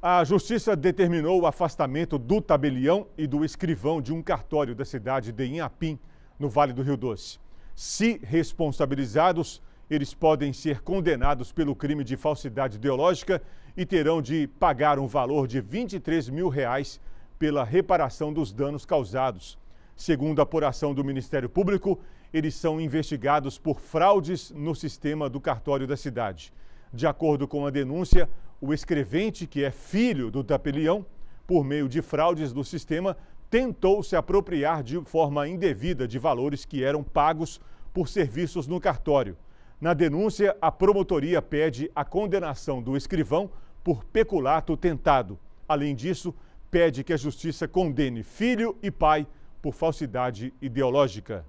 A justiça determinou o afastamento do tabelião e do escrivão de um cartório da cidade de Inhapim, no Vale do Rio Doce. Se responsabilizados, eles podem ser condenados pelo crime de falsidade ideológica e terão de pagar um valor de 23 mil reais pela reparação dos danos causados. Segundo a apuração do Ministério Público, eles são investigados por fraudes no sistema do cartório da cidade. De acordo com a denúncia, o escrevente, que é filho do Tapelião, por meio de fraudes do sistema, tentou se apropriar de forma indevida de valores que eram pagos por serviços no cartório. Na denúncia, a promotoria pede a condenação do escrivão por peculato tentado. Além disso, pede que a justiça condene filho e pai por falsidade ideológica.